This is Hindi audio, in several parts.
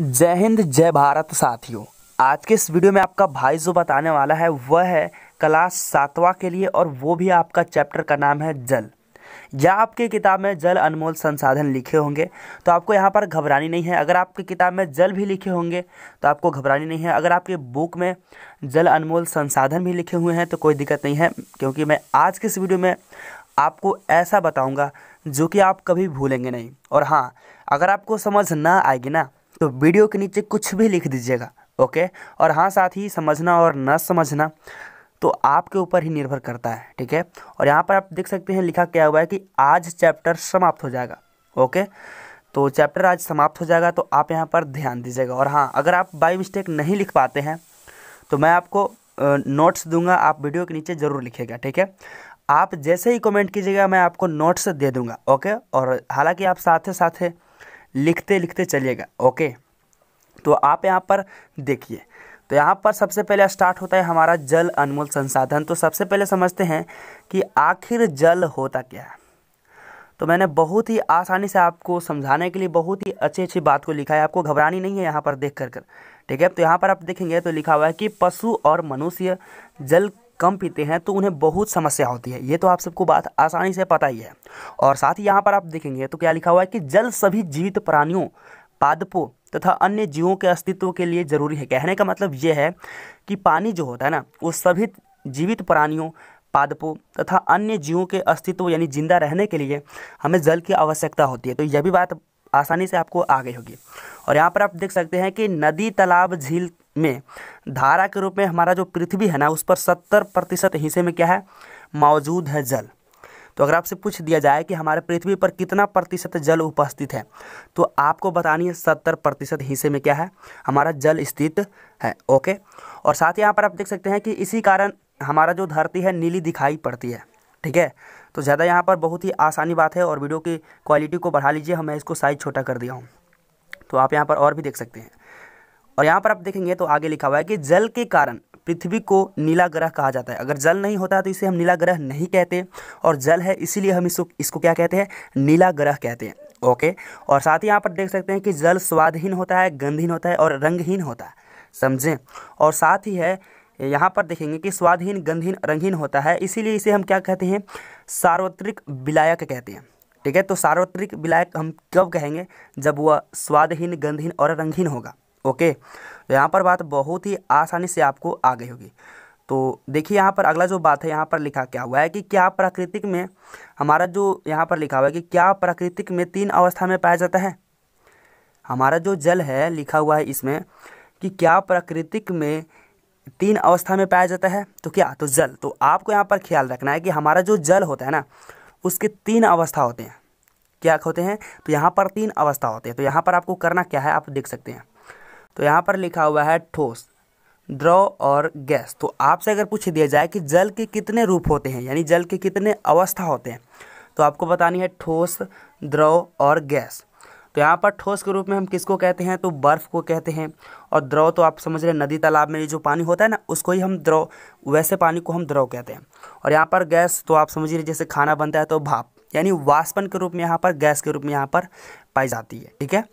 जय हिंद जय भारत साथियों आज के इस वीडियो में आपका भाई जो बताने वाला है वह है क्लास सातवा के लिए और वो भी आपका चैप्टर का नाम है जल या आपकी किताब में जल अनमोल संसाधन लिखे होंगे तो आपको यहाँ पर घबरानी नहीं है अगर आपकी किताब में जल भी लिखे होंगे तो आपको घबरानी नहीं है अगर आपके बुक में जल अनमोल संसाधन भी लिखे हुए हैं तो कोई दिक्कत नहीं है क्योंकि मैं आज के इस वीडियो में आपको ऐसा बताऊँगा जो कि आप कभी भूलेंगे नहीं और हाँ अगर आपको समझ ना आएगी ना तो वीडियो के नीचे कुछ भी लिख दीजिएगा ओके और हाँ साथ ही समझना और न समझना तो आपके ऊपर ही निर्भर करता है ठीक है और यहाँ पर आप देख सकते हैं लिखा क्या हुआ है कि आज चैप्टर समाप्त हो जाएगा ओके तो चैप्टर आज समाप्त हो जाएगा तो आप यहाँ पर ध्यान दीजिएगा और हाँ अगर आप बाई मिस्टेक नहीं लिख पाते हैं तो मैं आपको नोट्स दूंगा आप वीडियो के नीचे ज़रूर लिखेगा ठीक है आप जैसे ही कमेंट कीजिएगा मैं आपको नोट्स दे दूंगा ओके और हालांकि आप साथ साथ लिखते लिखते चलिएगा ओके तो आप यहाँ पर देखिए तो यहाँ पर सबसे पहले स्टार्ट होता है हमारा जल अनमोल संसाधन तो सबसे पहले समझते हैं कि आखिर जल होता क्या है तो मैंने बहुत ही आसानी से आपको समझाने के लिए बहुत ही अच्छी अच्छी बात को लिखा है आपको घबरानी नहीं है यहाँ पर देख कर कर ठीक है तो यहाँ पर आप देखेंगे तो लिखा हुआ है कि पशु और मनुष्य जल कम पीते हैं तो उन्हें बहुत समस्या होती है ये तो आप सबको बात आसानी से पता ही है और साथ ही यहाँ पर आप देखेंगे तो क्या लिखा हुआ है कि जल सभी जीवित प्राणियों पादपों तथा अन्य जीवों के अस्तित्व के लिए जरूरी है कहने का मतलब ये है कि पानी जो होता है ना वो सभी जीवित प्राणियों पादपों तथा अन्य जीवों के अस्तित्व यानी जिंदा रहने के लिए हमें जल की आवश्यकता होती है तो यह भी बात आसानी से आपको आ गई होगी और यहाँ पर आप देख सकते हैं कि नदी तालाब झील में धारा के रूप में हमारा जो पृथ्वी है ना उस पर सत्तर प्रतिशत हिस्से में क्या है मौजूद है जल तो अगर आपसे पूछ दिया जाए कि हमारे पृथ्वी पर कितना प्रतिशत जल उपस्थित है तो आपको बतानी है सत्तर प्रतिशत हिस्से में क्या है हमारा जल स्थित है ओके और साथ ही यहाँ पर आप देख सकते हैं कि इसी कारण हमारा जो धरती है नीली दिखाई पड़ती है ठीक है तो ज़्यादा यहाँ पर बहुत ही आसानी बात है और वीडियो की क्वालिटी को बढ़ा लीजिए हमें इसको साइज़ छोटा कर दिया हूँ तो आप यहाँ पर और भी देख सकते हैं और यहाँ पर आप देखेंगे तो आगे लिखा हुआ है कि जल के कारण पृथ्वी को नीला ग्रह कहा जाता है अगर जल नहीं होता तो इसे हम नीला ग्रह नहीं कहते और जल है इसीलिए हम इसको इसको क्या कहते हैं नीला ग्रह कहते हैं ओके और साथ ही यहाँ पर देख सकते हैं कि जल स्वादहीन होता है गंधहीन होता है और रंगहीन होता है समझें और साथ ही है यहाँ पर देखेंगे कि स्वादहीन गंधहीन रंगहीन होता है इसीलिए इसे हम क्या कहते हैं सार्वत्रिक विलायक कहते हैं ठीक है तो सार्वत्रिक विलायक हम कब कहेंगे जब वह स्वादहीन गंधहीन और रंगहीन होगा ओके तो यहाँ पर बात बहुत ही आसानी से आपको आ गई होगी तो देखिए यहाँ पर अगला जो बात है यहाँ पर लिखा क्या हुआ है कि क्या प्राकृतिक में हमारा जो यहाँ पर लिखा हुआ है कि क्या प्राकृतिक में तीन अवस्था में पाया जाता है हमारा जो जल है लिखा हुआ है इसमें कि क्या प्राकृतिक में तीन अवस्था में पाया जाता है तो क्या तो जल तो आपको यहाँ पर ख्याल रखना है कि हमारा जो जल होता है ना उसके तीन अवस्था होते हैं क्या होते हैं तो यहाँ पर तीन अवस्था होते हैं तो यहाँ पर आपको करना क्या है आप देख सकते हैं तो यहाँ पर लिखा हुआ है ठोस द्रव और गैस तो आपसे अगर पूछ दिया जाए कि जल के कितने रूप होते हैं यानी जल के कितने अवस्था होते हैं तो आपको बतानी है ठोस द्रव और गैस तो यहाँ पर ठोस के रूप में हम किसको कहते हैं तो बर्फ़ को कहते हैं और द्रव तो आप समझ रहे नदी तालाब में जो पानी होता है ना उसको ही हम द्रव वैसे पानी को हम द्रव कहते हैं और यहाँ पर गैस तो आप समझ रहे जैसे खाना बनता है तो भाप यानी वाष्पन के रूप में यहाँ पर गैस के रूप में यहाँ पर पाई जाती है ठीक है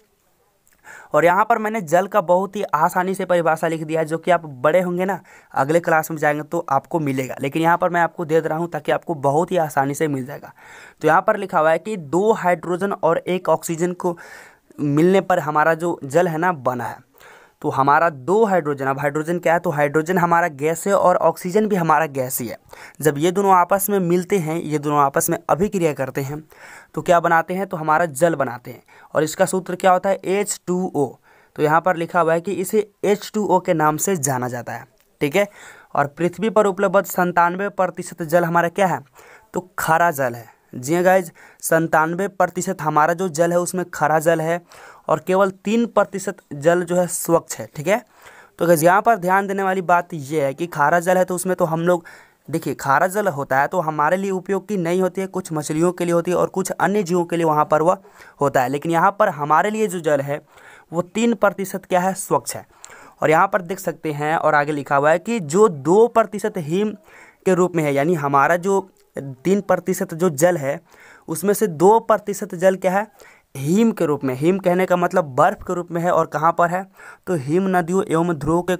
और यहाँ पर मैंने जल का बहुत ही आसानी से परिभाषा लिख दिया है जो कि आप बड़े होंगे ना अगले क्लास में जाएंगे तो आपको मिलेगा लेकिन यहाँ पर मैं आपको दे रहा हूँ ताकि आपको बहुत ही आसानी से मिल जाएगा तो यहाँ पर लिखा हुआ है कि दो हाइड्रोजन और एक ऑक्सीजन को मिलने पर हमारा जो जल है ना बना है तो हमारा दो हाइड्रोजन अब हाइड्रोजन क्या है तो हाइड्रोजन हमारा गैस है और ऑक्सीजन भी हमारा गैस ही है जब ये दोनों आपस में मिलते हैं ये दोनों आपस में अभिक्रिया करते हैं तो क्या बनाते हैं तो हमारा जल बनाते हैं और इसका सूत्र क्या होता है एच टू ओ तो यहाँ पर लिखा हुआ है कि इसे एच टू ओ के नाम से जाना जाता है ठीक है और पृथ्वी पर उपलब्ध संतानवे प्रतिशत जल हमारा क्या है तो खारा जल है जी गाइज हाँ, संतानवे प्रतिशत हमारा जो जल है उसमें खरा जल है और केवल तीन प्रतिशत जल जो है स्वच्छ है ठीक है तो गैस यहाँ पर ध्यान देने वाली बात यह है कि खारा जल है तो उसमें तो हम लोग देखिए खारा जल होता है तो हमारे लिए उपयोग की नहीं होती है कुछ मछलियों के लिए होती है और कुछ अन्य जीवों के लिए वहाँ पर वह होता है लेकिन यहाँ पर हमारे लिए जो जल है वो तीन प्रतिशत क्या है स्वच्छ है और यहाँ पर देख सकते हैं और आगे लिखा हुआ है कि जो दो प्रतिशत हिम के रूप में है यानी हमारा जो तीन प्रतिशत जो जल है उसमें से दो प्रतिशत जल क्या है हिम के रूप में हिम कहने का मतलब बर्फ़ के रूप में है और कहाँ पर है तो हिम नदियों एवं ध्रुव के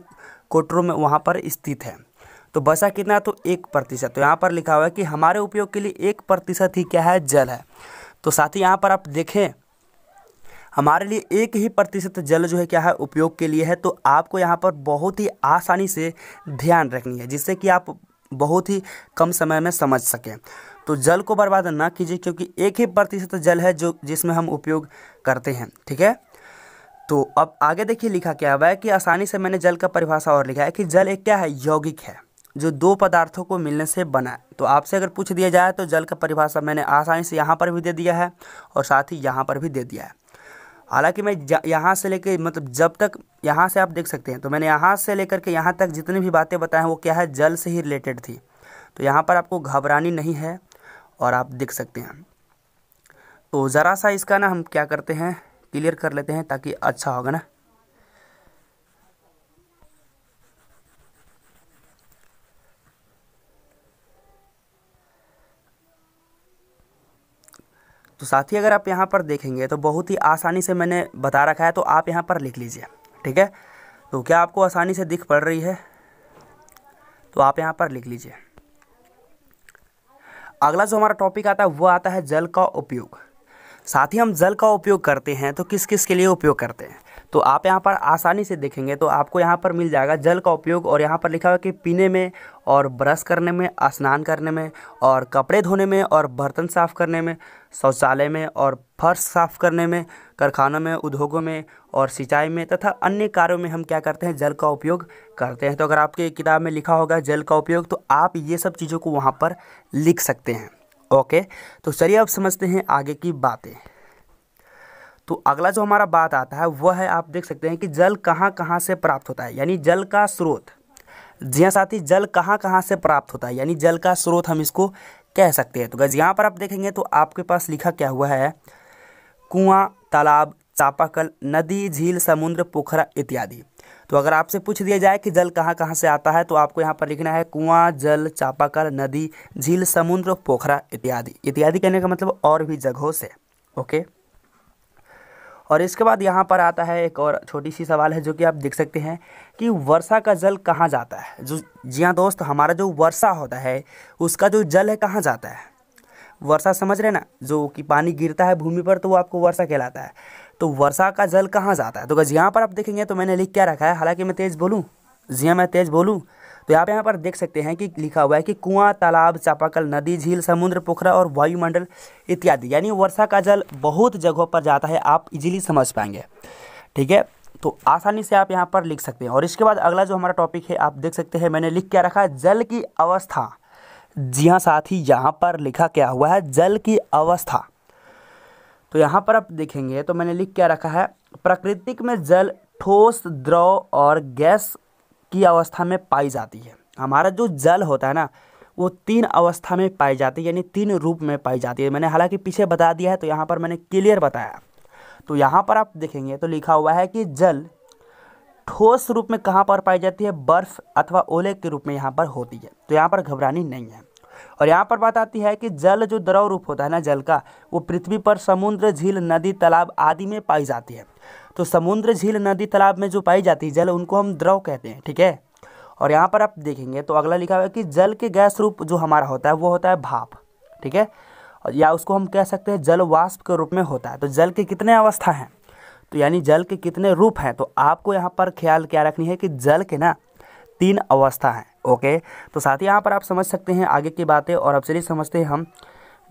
कोटरों में वहाँ पर स्थित है तो बसा कितना तो एक प्रतिशत तो यहाँ पर लिखा हुआ है कि हमारे उपयोग के लिए एक प्रतिशत ही क्या है जल है तो साथ ही यहाँ पर आप देखें हमारे लिए एक ही प्रतिशत जल जो है क्या है उपयोग के लिए है तो आपको यहाँ पर बहुत ही आसानी से ध्यान रखनी है जिससे कि आप बहुत ही कम समय में समझ सकें तो जल को बर्बाद ना कीजिए क्योंकि एक ही प्रतिशत जल है जो जिसमें हम उपयोग करते हैं ठीक है तो अब आगे देखिए लिखा क्या हुआ है कि आसानी से मैंने जल का परिभाषा और लिखा है कि जल एक क्या है यौगिक है जो दो पदार्थों को मिलने से बना है तो आपसे अगर पूछ दिया जाए तो जल का परिभाषा मैंने आसानी से यहाँ पर भी दे दिया है और साथ ही यहाँ पर भी दे दिया है हालांकि मैं यहाँ से लेकर मतलब जब तक यहाँ से आप देख सकते हैं तो मैंने यहाँ से लेकर के यहाँ तक जितनी भी बातें बताएं वो क्या है जल से ही रिलेटेड थी तो यहाँ पर आपको घबरानी नहीं है और आप देख सकते हैं तो ज़रा सा इसका ना हम क्या करते हैं क्लियर कर लेते हैं ताकि अच्छा होगा ना तो साथ ही अगर आप यहाँ पर देखेंगे तो बहुत ही आसानी से मैंने बता रखा है तो आप यहाँ पर लिख लीजिए ठीक है तो क्या आपको आसानी से दिख पड़ रही है तो आप यहाँ पर लिख लीजिए अगला जो हमारा टॉपिक आता है वो आता है जल का उपयोग साथ ही हम जल का उपयोग करते हैं तो किस किस के लिए उपयोग करते हैं तो आप यहाँ पर आसानी से देखेंगे तो आपको यहाँ पर मिल जाएगा जल का उपयोग और यहाँ पर लिखा हुआ कि पीने में और ब्रश करने में स्नान करने में और कपड़े धोने में और बर्तन साफ़ करने में शौचालय में और फर्श साफ़ करने में कारखानों में उद्योगों में और सिंचाई में तथा अन्य कार्यों में हम क्या करते हैं जल का उपयोग करते हैं तो अगर आपके किताब में लिखा होगा जल का उपयोग तो आप ये सब चीज़ों को वहाँ पर लिख सकते हैं ओके तो चलिए अब समझते हैं आगे की बातें तो अगला जो हमारा बात आता है वह है आप देख सकते हैं कि जल कहाँ कहाँ से प्राप्त होता है यानी जल का स्रोत जी हाँ साथी जल कहाँ कहाँ से प्राप्त होता है यानी जल का स्रोत हम इसको कह सकते हैं तो गज यहाँ पर आप देखेंगे तो आपके पास लिखा क्या हुआ है कुआं तालाब चापाकल नदी झील समुद्र पोखरा इत्यादि तो अगर आपसे पूछ दिया जाए कि जल कहाँ कहाँ से आता है तो आपको यहाँ पर लिखना है कुआं जल चापाकल नदी झील समुद्र पोखरा इत्यादि इत्यादि कहने का मतलब और भी जगहों से ओके और इसके बाद यहाँ पर आता है एक और छोटी सी सवाल है जो कि आप देख सकते हैं कि वर्षा का जल कहाँ जाता है जो जी हाँ दोस्त हमारा जो वर्षा होता है उसका जो जल है कहाँ जाता है वर्षा समझ रहे ना जो कि पानी गिरता है भूमि पर तो वो आपको वर्षा कहलाता है तो वर्षा का जल कहाँ जाता है तो गज यहाँ पर आप देखेंगे तो मैंने लिख क्या रखा है हालांकि मैं तेज़ बोलूँ जी हाँ मैं तेज़ बोलूँ तो आप यहाँ पर देख सकते हैं कि लिखा हुआ है कि कुआं तालाब चापाकल नदी झील समुद्र पोखरा और वायुमंडल इत्यादि यानी वर्षा का जल बहुत जगहों पर जाता है आप इजीली समझ पाएंगे ठीक है तो आसानी से आप यहाँ पर लिख सकते हैं और इसके बाद अगला जो हमारा टॉपिक है आप देख सकते हैं मैंने लिख क्या रखा है जल की अवस्था जी हाँ साथ ही यहाँ पर लिखा क्या हुआ है जल की अवस्था तो यहाँ पर आप देखेंगे तो मैंने लिख क्या रखा है प्राकृतिक में जल ठोस द्रव और गैस की अवस्था में पाई जाती है हमारा जो जल होता है ना वो तीन अवस्था में पाई जाती है यानी तीन रूप में पाई जाती है मैंने हालांकि पीछे बता दिया है तो यहाँ पर मैंने क्लियर बताया तो यहाँ पर आप देखेंगे तो लिखा हुआ है कि जल ठोस रूप में कहाँ पर पाई जाती है बर्फ़ अथवा ओले के रूप में यहाँ पर होती है तो यहाँ पर घबरानी नहीं है और यहाँ पर बात आती है कि जल जो द्रव रूप होता है ना जल का वो पृथ्वी पर समुद्र झील नदी तालाब आदि में पाई जाती है तो समुद्र झील नदी तालाब में जो पाई जाती है जल उनको हम द्रव कहते हैं ठीक है और यहाँ पर आप देखेंगे तो अगला लिखा हुआ है कि जल के गैस रूप जो हमारा होता है वो होता है भाप ठीक है या उसको हम कह सकते हैं जल वाष्प के रूप में होता है तो जल के कितने अवस्था हैं तो यानी जल के कितने रूप हैं तो आपको यहाँ पर ख्याल क्या रखनी है कि जल के ना तीन अवस्था हैं ओके तो साथ ही यहाँ पर आप समझ सकते हैं आगे की बातें और अब चलिए समझते हैं हम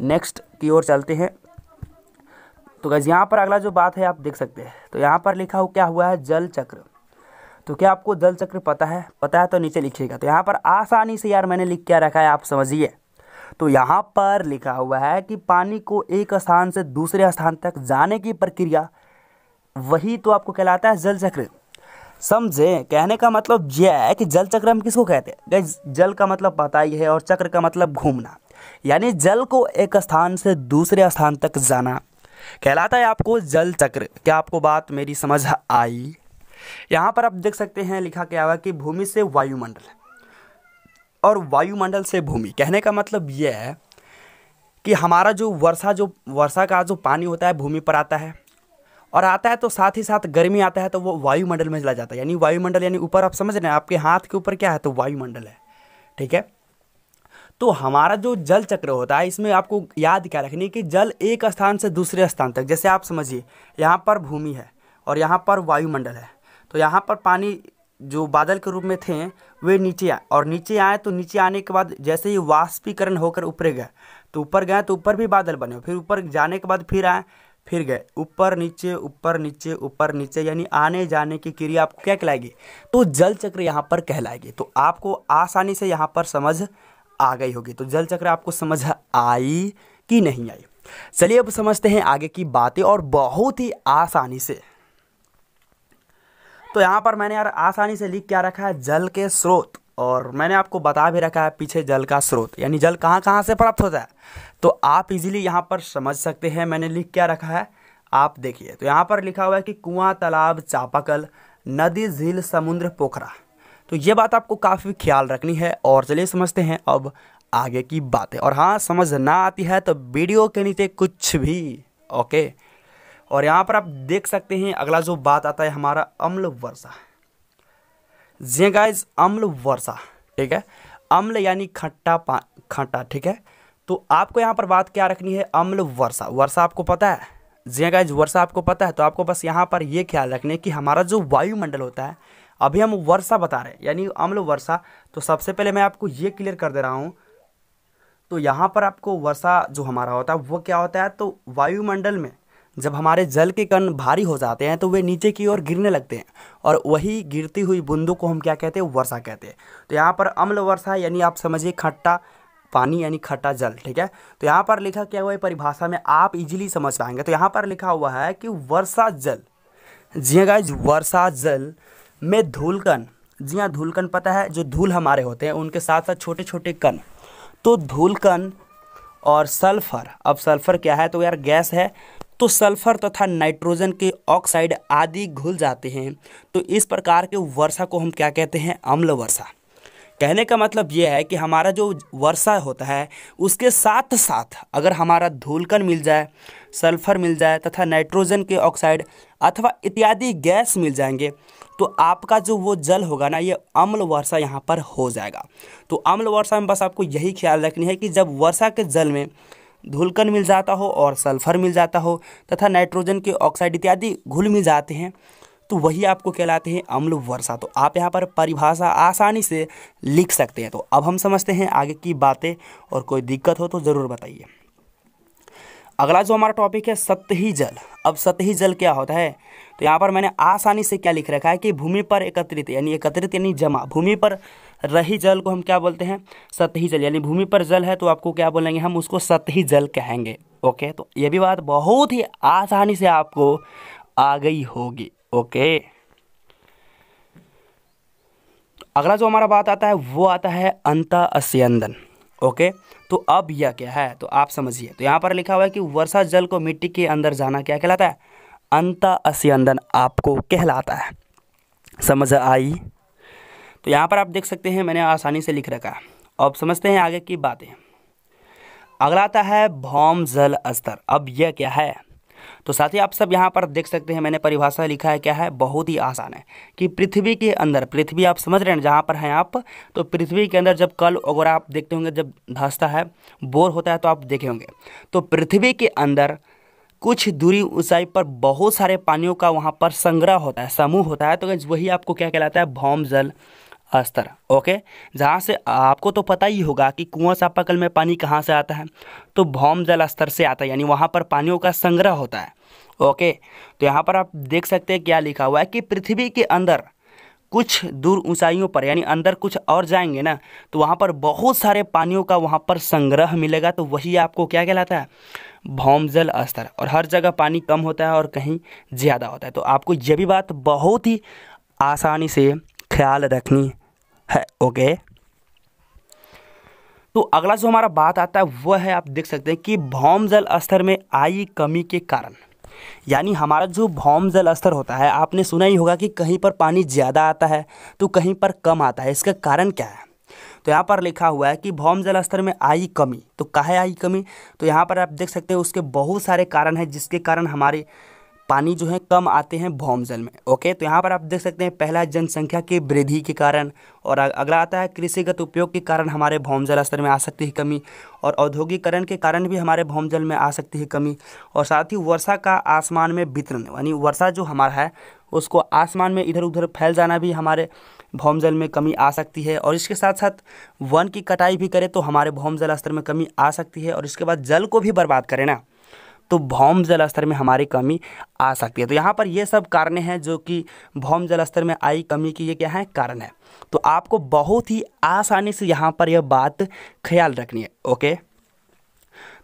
नेक्स्ट की ओर चलते हैं तो गज यहाँ पर अगला जो बात है आप देख सकते हैं तो यहाँ पर लिखा हुआ क्या हुआ है जल चक्र तो क्या आपको जल चक्र पता है पता है तो नीचे लिखिएगा तो यहाँ पर आसानी से यार मैंने लिख क्या रखा है आप समझिए तो यहाँ पर लिखा हुआ है कि पानी को एक स्थान से दूसरे स्थान तक जाने की प्रक्रिया वही तो आपको कहलाता है जल चक्र समझे कहने का मतलब यह है कि जल चक्र हम किसको कहते हैं जल का मतलब पता ही है और चक्र का मतलब घूमना यानी जल को एक स्थान से दूसरे स्थान तक जाना कहलाता है आपको जल चक्र क्या आपको बात मेरी समझ आई यहाँ पर आप देख सकते हैं लिखा क्या हुआ कि भूमि से वायुमंडल और वायुमंडल से भूमि कहने का मतलब यह है कि हमारा जो वर्षा जो वर्षा का जो पानी होता है भूमि पर आता है और आता है तो साथ ही साथ गर्मी आता है तो वो वायुमंडल में चला जाता है यानी वायुमंडल यानी ऊपर आप समझ रहे हैं आपके हाथ के ऊपर क्या है तो वायुमंडल है ठीक है तो हमारा जो जल चक्र होता है इसमें आपको याद क्या रखनी कि जल एक स्थान से दूसरे स्थान तक जैसे आप समझिए यहाँ पर भूमि है और यहाँ पर वायुमंडल है तो यहाँ पर पानी जो बादल के रूप में थे वे नीचे आए और नीचे आए तो नीचे आने के बाद जैसे ही वाष्पीकरण होकर ऊपर गए तो ऊपर गए तो ऊपर भी बादल बने फिर ऊपर जाने के बाद फिर आए फिर गए ऊपर नीचे ऊपर नीचे ऊपर नीचे यानी आने जाने की क्रिया आपको क्या कहलाएगी तो जल चक्र यहाँ पर कहलाएगी तो आपको आसानी से यहाँ पर समझ आ गई होगी तो जल चक्र आपको समझ आई कि नहीं आई चलिए अब समझते हैं आगे की बातें और बहुत ही आसानी से तो यहाँ पर मैंने यार आसानी से लिख क्या रखा है जल के स्रोत और मैंने आपको बता भी रखा है पीछे जल का स्रोत यानी जल कहाँ कहाँ से प्राप्त होता है तो आप इजीली यहाँ पर समझ सकते हैं मैंने लिख क्या रखा है आप देखिए तो यहाँ पर लिखा हुआ है कि कुआं तालाब चापाकल नदी झील समुद्र पोखरा तो ये बात आपको काफ़ी ख्याल रखनी है और चलिए समझते हैं अब आगे की बातें और हाँ समझ ना आती है तो वीडियो के नीचे कुछ भी ओके और यहाँ पर आप देख सकते हैं अगला जो बात आता है हमारा अम्ल वर्षा जेगाइज अम्ल वर्षा ठीक है अम्ल यानी खट्टा पा खट्टा ठीक है तो आपको यहाँ पर बात क्या रखनी है अम्ल वर्षा वर्षा आपको पता है जेगाइज वर्षा आपको पता है तो आपको बस यहाँ पर ये ख्याल रखने कि हमारा जो वायुमंडल होता है अभी हम वर्षा बता रहे हैं यानी अम्ल वर्षा तो सबसे पहले मैं आपको ये क्लियर कर दे रहा हूँ तो यहाँ पर आपको वर्षा जो हमारा होता है वो क्या होता है तो वायुमंडल में जब हमारे जल के कण भारी हो जाते हैं तो वे नीचे की ओर गिरने लगते हैं और वही गिरती हुई बूंदों को हम क्या कहते हैं वर्षा कहते हैं तो यहाँ पर अम्ल वर्षा यानी आप समझिए खट्टा पानी यानी खट्टा जल ठीक है तो यहाँ पर लिखा क्या हुआ है परिभाषा में आप इजीली समझ पाएंगे तो यहाँ पर लिखा हुआ है कि वर्षा जल जी गाइज हाँ वर्षा जल में धूलकन जी हाँ धूलकन पता है जो धूल हमारे होते हैं उनके साथ साथ छोटे छोटे कण तो धूलकन और सल्फर अब सल्फर क्या है तो यार गैस है तो सल्फर तथा तो नाइट्रोजन के ऑक्साइड आदि घुल जाते हैं तो इस प्रकार के वर्षा को हम क्या कहते हैं अम्ल वर्षा कहने का मतलब ये है कि हमारा जो वर्षा होता है उसके साथ साथ अगर हमारा धूलकन मिल जाए सल्फर मिल जाए तथा नाइट्रोजन के ऑक्साइड अथवा इत्यादि गैस मिल जाएंगे तो आपका जो वो जल होगा ना ये अम्ल वर्षा यहाँ पर हो जाएगा तो अम्ल वर्षा में बस आपको यही ख्याल रखनी है कि जब वर्षा के जल में धुलकन मिल जाता हो और सल्फर मिल जाता हो तथा नाइट्रोजन के ऑक्साइड इत्यादि घुल मिल जाते हैं तो वही आपको कहलाते हैं अम्ल वर्षा तो आप यहाँ पर परिभाषा आसानी से लिख सकते हैं तो अब हम समझते हैं आगे की बातें और कोई दिक्कत हो तो ज़रूर बताइए अगला जो हमारा टॉपिक है सतही जल अब सतही जल क्या होता है तो यहाँ पर मैंने आसानी से क्या लिख रखा है कि भूमि पर एकत्रित यानी एकत्रित यानी जमा भूमि पर रही जल को हम क्या बोलते हैं सतही जल यानी भूमि पर जल है तो आपको क्या बोलेंगे हम उसको सतही जल कहेंगे ओके तो ये भी बात बहुत ही आसानी से आपको आ गई होगी ओके अगला जो हमारा बात आता है वो आता है अंत अस्यंदन ओके तो अब यह क्या है तो आप समझिए तो यहाँ पर लिखा हुआ है कि वर्षा जल को मिट्टी के अंदर जाना क्या कहलाता है अंत अस्यंदन आपको कहलाता है समझ आई तो यहाँ पर आप देख सकते हैं मैंने आसानी से लिख रखा अब समझते हैं आगे की बातें अगला आता है भौम जल स्तर अब यह क्या है तो साथ ही आप सब यहाँ पर देख सकते हैं मैंने परिभाषा लिखा है क्या है बहुत ही आसान है कि पृथ्वी के अंदर पृथ्वी आप समझ रहे हैं जहाँ पर हैं आप तो पृथ्वी के अंदर जब कल वगैरह आप देखते होंगे जब धंसता है बोर होता है तो आप देखे होंगे तो पृथ्वी के अंदर कुछ दूरी ऊंचाई पर बहुत सारे पानियों का वहाँ पर संग्रह होता है समूह होता है तो वही आपको क्या कहलाता है भौम जल स्तर ओके जहाँ से आपको तो पता ही होगा कि कुआं चापाकल में पानी कहाँ से आता है तो भौम जल स्तर से आता है यानी वहाँ पर पानियों का संग्रह होता है ओके तो यहाँ पर आप देख सकते हैं क्या लिखा हुआ है कि पृथ्वी के अंदर कुछ दूर ऊंचाइयों पर यानी अंदर कुछ और जाएंगे ना तो वहाँ पर बहुत सारे पानियों का वहाँ पर संग्रह मिलेगा तो वही आपको क्या कहलाता है भौमजल स्तर और हर जगह पानी कम होता है और कहीं ज़्यादा होता है तो आपको यह भी बात बहुत ही आसानी से ख्याल रखनी है ओके तो अगला जो हमारा बात आता है वह है आप देख सकते हैं कि भौमजल स्तर में आई कमी के कारण यानी हमारा जो भौम जल स्तर होता है आपने सुना ही होगा कि कहीं पर पानी ज़्यादा आता है तो कहीं पर कम आता है इसका कारण क्या है तो यहाँ पर लिखा हुआ है कि भौम जल स्तर में आई कमी तो कहा आई कमी तो यहाँ पर आप देख सकते हो उसके बहुत सारे कारण हैं जिसके कारण हमारे पानी जो है कम आते हैं भौमजल में ओके तो यहाँ पर आप देख सकते हैं पहला जनसंख्या की वृद्धि के कारण और अगला आता है कृषिगत उपयोग के कारण हमारे भौमजल स्तर में आ सकती है कमी और औद्योगिकरण के कारण भी हमारे भौमजल में आ सकती है कमी और साथ ही वर्षा का आसमान में वितरण यानी वर्षा जो हमारा है उसको आसमान में इधर उधर फैल जाना भी हमारे भौमजल में कमी आ सकती है और इसके साथ साथ वन की कटाई भी करें तो हमारे भौमजल स्तर में कमी आ सकती है और इसके बाद जल को भी बर्बाद करें ना तो भौम जल स्तर में हमारी कमी आ सकती है तो यहाँ पर ये सब कारण हैं जो कि भौम जल स्तर में आई कमी की ये क्या है कारण है तो आपको बहुत ही आसानी से यहाँ पर यह बात ख्याल रखनी है ओके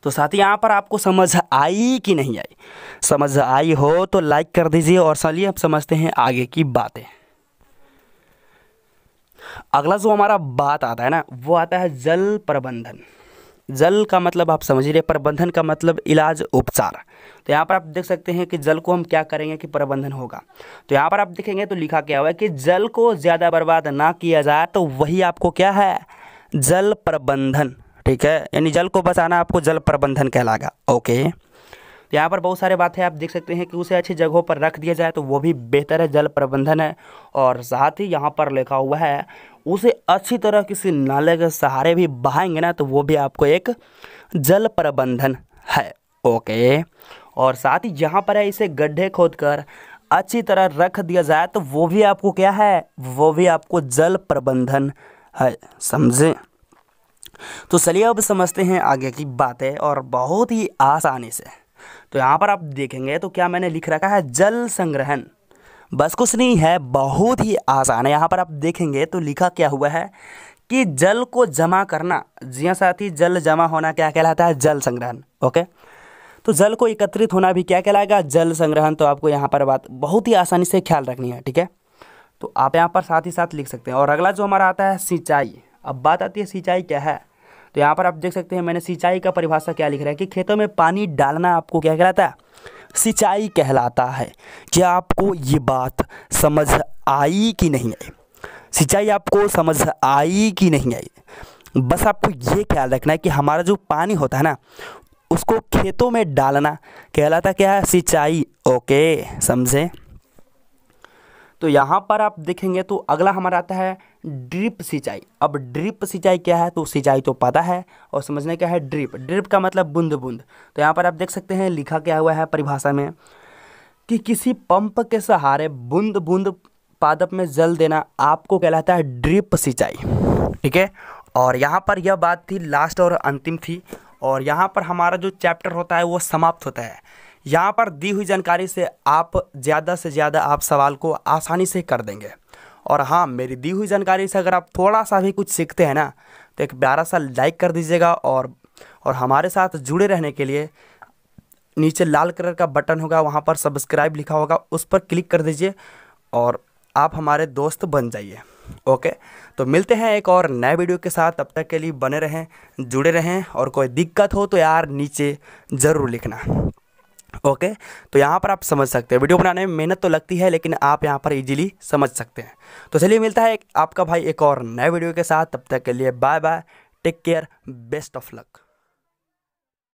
तो साथ ही यहाँ पर आपको समझ आई कि नहीं आई समझ आई हो तो लाइक कर दीजिए और चलिए अब समझते हैं आगे की बातें अगला जो हमारा बात आता है ना वो आता है जल प्रबंधन जल का मतलब आप समझ रहे प्रबंधन का मतलब इलाज उपचार तो यहाँ पर आप देख सकते हैं कि जल को हम क्या करेंगे कि प्रबंधन होगा तो यहाँ पर आप देखेंगे तो लिखा क्या हुआ है कि जल को ज़्यादा बर्बाद ना किया जाए तो वही आपको क्या है जल प्रबंधन ठीक है यानी जल को बचाना आपको जल प्रबंधन कहलागा ओके यहाँ पर बहुत सारे बात है आप देख सकते हैं कि उसे अच्छी जगहों पर रख दिया जाए तो वो भी बेहतर है जल प्रबंधन है और साथ ही यहाँ पर लिखा हुआ है उसे अच्छी तरह किसी नाले के सहारे भी बहाएंगे ना तो वो भी आपको एक जल प्रबंधन है ओके और साथ ही यहाँ पर है इसे गड्ढे खोद कर अच्छी तरह रख दिया जाए तो वो भी आपको क्या है वो भी आपको जल प्रबंधन है समझे तो चलिए अब समझते हैं आगे की बातें और बहुत ही आसानी से तो यहाँ पर आप देखेंगे तो क्या मैंने लिख रखा है जल संग्रहण बस कुछ नहीं है बहुत ही आसान है यहाँ पर आप देखेंगे तो लिखा क्या हुआ है कि जल को जमा करना जी हाँ साथी जल जमा होना क्या कहलाता है जल संग्रहण ओके तो जल को एकत्रित होना भी क्या कहलाएगा जल संग्रहण तो आपको यहाँ पर बात बहुत ही आसानी से ख्याल रखनी है ठीक है तो आप यहाँ पर साथ ही साथ लिख सकते हैं और अगला जो हमारा आता है सिंचाई अब बात आती है सिंचाई क्या है तो यहाँ पर आप देख सकते हैं मैंने सिंचाई का परिभाषा क्या लिख रहा है कि खेतों में पानी डालना आपको क्या कहलाता है सिंचाई कहलाता है क्या आपको ये बात समझ आई कि नहीं आई सिंचाई आपको समझ आई कि नहीं आई बस आपको ये ख्याल रखना है कि हमारा जो पानी होता है ना उसको खेतों में डालना कहलाता क्या है सिंचाई ओके समझें तो यहाँ पर आप देखेंगे तो अगला हमारा आता है ड्रिप सिंचाई अब ड्रिप सिंचाई क्या है तो सिंचाई तो पता है और समझने क्या है ड्रिप ड्रिप का मतलब बूंद बूंद तो यहाँ पर आप देख सकते हैं लिखा क्या हुआ है परिभाषा में कि किसी पंप के सहारे बूंद बूंद पादप में जल देना आपको कहलाता है ड्रिप सिंचाई ठीक है और यहाँ पर यह बात थी लास्ट और अंतिम थी और यहाँ पर हमारा जो चैप्टर होता है वो समाप्त होता है यहाँ पर दी हुई जानकारी से आप ज़्यादा से ज़्यादा आप सवाल को आसानी से कर देंगे और हाँ मेरी दी हुई जानकारी से अगर आप थोड़ा सा भी कुछ सीखते हैं ना तो एक प्यारा सा लाइक कर दीजिएगा और और हमारे साथ जुड़े रहने के लिए नीचे लाल कलर का बटन होगा वहाँ पर सब्सक्राइब लिखा होगा उस पर क्लिक कर दीजिए और आप हमारे दोस्त बन जाइए ओके तो मिलते हैं एक और नए वीडियो के साथ तब तक के लिए बने रहें जुड़े रहें और कोई दिक्कत हो तो यार नीचे ज़रूर लिखना ओके तो यहाँ पर आप समझ सकते हैं वीडियो बनाने में मेहनत तो लगती है लेकिन आप यहाँ पर इजीली समझ सकते हैं तो चलिए मिलता है आपका भाई एक और नए वीडियो के साथ तब तक के लिए bye bye take care best of luck